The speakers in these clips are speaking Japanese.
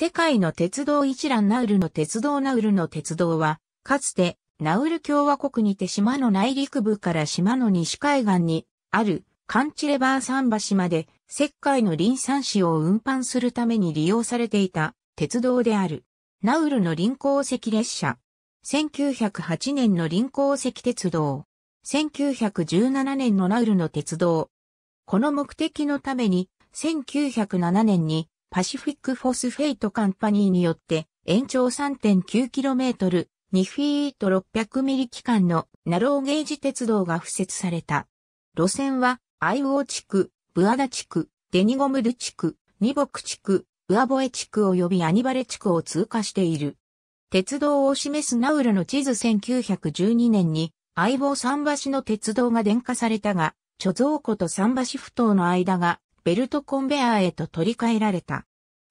世界の鉄道一覧ナウルの鉄道ナウルの鉄道は、かつて、ナウル共和国にて島の内陸部から島の西海岸に、ある、カンチレバー桟橋まで、石灰の林産紙を運搬するために利用されていた、鉄道である。ナウルの臨港石列車。1908年の臨港石鉄道。1917年のナウルの鉄道。この目的のために、1907年にパシフィックフォスフェイトカンパニーによって延長 3.9km、2フィート600ミリ機関のナローゲージ鉄道が付設された。路線は、アイウー地区、ブアダ地区、デニゴムル地区、ニボク地区、ウアボエ地区及びアニバレ地区を通過している。鉄道を示すナウルの地図1912年に、相棒桟橋の鉄道が電化されたが、貯蔵庫と桟橋埠頭の間がベルトコンベアーへと取り替えられた。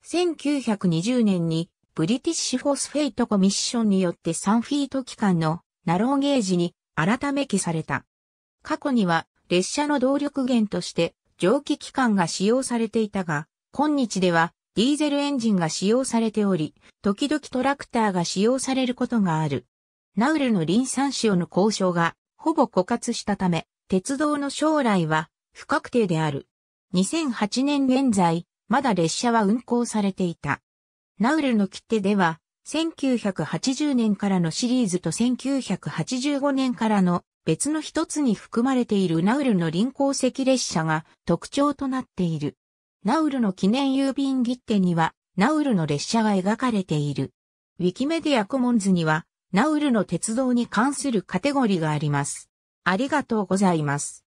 1920年にブリティッシュフォスフェイトコミッションによって3フィート期間のナローゲージに改め記された。過去には列車の動力源として蒸気機関が使用されていたが、今日ではディーゼルエンジンが使用されており、時々トラクターが使用されることがある。ナウルの臨産塩の交渉がほぼ枯渇したため、鉄道の将来は不確定である。2008年現在、まだ列車は運行されていた。ナウルの切手では、1980年からのシリーズと1985年からの別の一つに含まれているナウルの臨行石列車が特徴となっている。ナウルの記念郵便切手には、ナウルの列車が描かれている。ウィキメディアコモンズには、ナウルの鉄道に関するカテゴリーがあります。ありがとうございます。